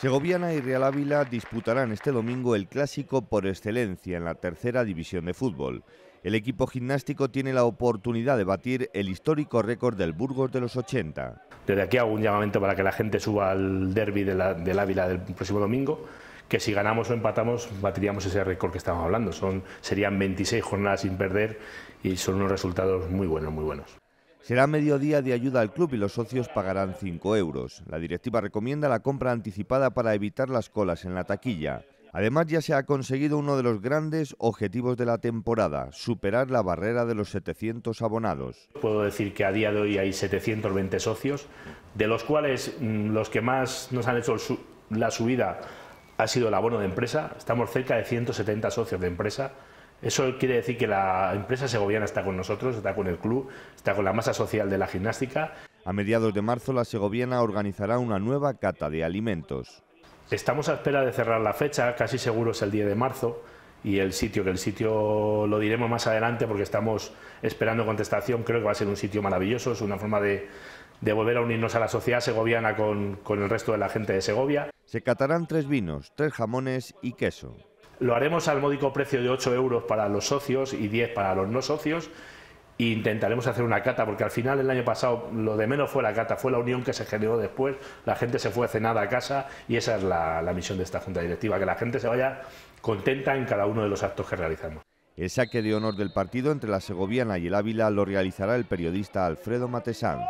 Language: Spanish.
Segoviana y Real Ávila disputarán este domingo el clásico por excelencia en la tercera división de fútbol. El equipo gimnástico tiene la oportunidad de batir el histórico récord del Burgos de los 80. Desde aquí hago un llamamiento para que la gente suba al derby de del Ávila del próximo domingo, que si ganamos o empatamos batiríamos ese récord que estamos hablando. Son, serían 26 jornadas sin perder y son unos resultados muy buenos, muy buenos. Será mediodía de ayuda al club y los socios pagarán 5 euros. La directiva recomienda la compra anticipada para evitar las colas en la taquilla. Además, ya se ha conseguido uno de los grandes objetivos de la temporada, superar la barrera de los 700 abonados. Puedo decir que a día de hoy hay 720 socios, de los cuales mm, los que más nos han hecho la subida ha sido el abono de empresa. Estamos cerca de 170 socios de empresa. Eso quiere decir que la empresa segoviana está con nosotros, está con el club, está con la masa social de la gimnástica. A mediados de marzo, la segoviana organizará una nueva cata de alimentos. Estamos a espera de cerrar la fecha, casi seguro es el 10 de marzo, y el sitio, que el sitio lo diremos más adelante porque estamos esperando contestación, creo que va a ser un sitio maravilloso, es una forma de, volver a unirnos a la sociedad segoviana con, con el resto de la gente de Segovia. Se catarán tres vinos, tres jamones y queso. Lo haremos al módico precio de 8 euros para los socios y 10 para los no socios. E intentaremos hacer una cata, porque al final el año pasado lo de menos fue la cata, fue la unión que se generó después, la gente se fue cenada a casa y esa es la, misión de esta Junta Directiva, que la gente se vaya contenta en cada uno de los actos que realizamos. El saque de honor del partido entre la Segoviana y el Ávila lo realizará el periodista Alfredo Matesán.